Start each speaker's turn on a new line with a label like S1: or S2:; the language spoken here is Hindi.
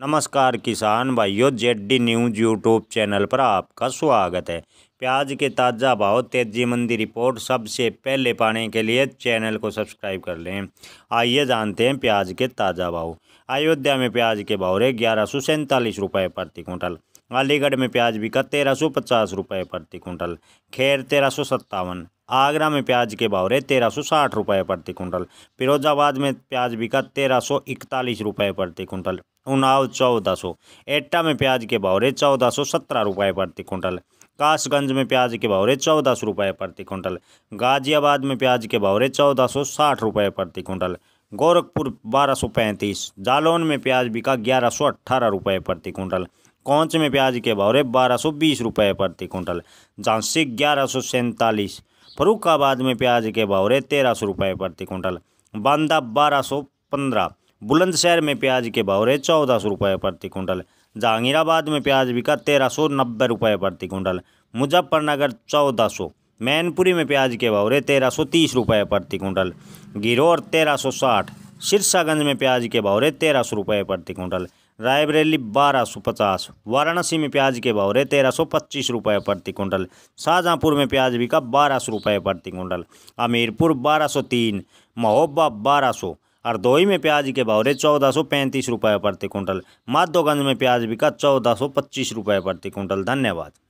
S1: नमस्कार किसान भाइयों Z D news YouTube channel पर आपका स्वागत है प्याज के ताज़ा भाव तेजी मंदी रिपोर्ट सबसे पहले पाने के लिए चैनल को सब्सक्राइब कर लें आइए जानते हैं प्याज के ताज़ा भाव अयोध्या में प्याज के भाव रहे ग्यारह सौ सैंतालीस रुपये प्रति कुंटल अलीगढ़ में प्याज बिका तेरह सौ पचास रुपये प्रति कुंटल खैर तेरह सौ सत्तावन आगरा में प्याज के भाव रहे तेरह सौ साठ रुपये प्रति कुंटल फिरोजाबाद में प्याज बिका तेरह सौ इकतालीस रुपये प्रति कुंटल उनाव चौदह सौ एट्टा में प्याज के भाव रहे चौदह सौ सत्रह रुपये प्रति क्विंटल कासगंज में प्याज के भाव रहे चौदह सौ रुपये प्रति क्विंटल गाजियाबाद में प्याज के भाव रहे चौदह सौ साठ रुपये प्रति क्विंटल गोरखपुर बारह सौ पैंतीस जालौन में प्याज बिका ग्यारह सौ अट्ठारह रुपये प्रति क्विंटल कौच में प्याज के भाव रहे बारह सौ बीस रुपये प्रति क्विंटल झांसी ग्यारह सौ सैंतालीस फरुखाबाद में प्याज के भाव रहे तेरह सौ रुपये प्रति क्विंटल बांदा बारह सौ पंद्रह बुलंदशहर में प्याज के भाव रहे चौदह सौ रुपये प्रति कुंटल जहांगीराबाद में प्याज बिका तेरह सौ नब्बे रुपये प्रति कुंटल मुजफ्फरनगर चौदह सौ मैनपुरी में प्याज के भाव रहे तेरह सौ तीस रुपये प्रति कुंटल गिरोर तेरह सौ साठ सिरसागंज में प्याज के भाव रहे तेरह सौ रुपये प्रति कुंटल रायबरेली बारह सौ पचास वाराणसी में प्याज के भाव रहे तेरह सौ पच्चीस रुपये प्रति कुंटल शाहजहाँपुर में प्याज बिका बारह सौ रुपये प्रति कुंटल हमीरपुर बारह सौ तीन महोबा बारह सौ हरदोई में प्याज के भाव रहे चौदह सौ पैंतीस रुपये प्रति क्विंटल माधोगंज में प्याज बिका चौदह सौ पच्चीस रुपये प्रति क्विंटल धन्यवाद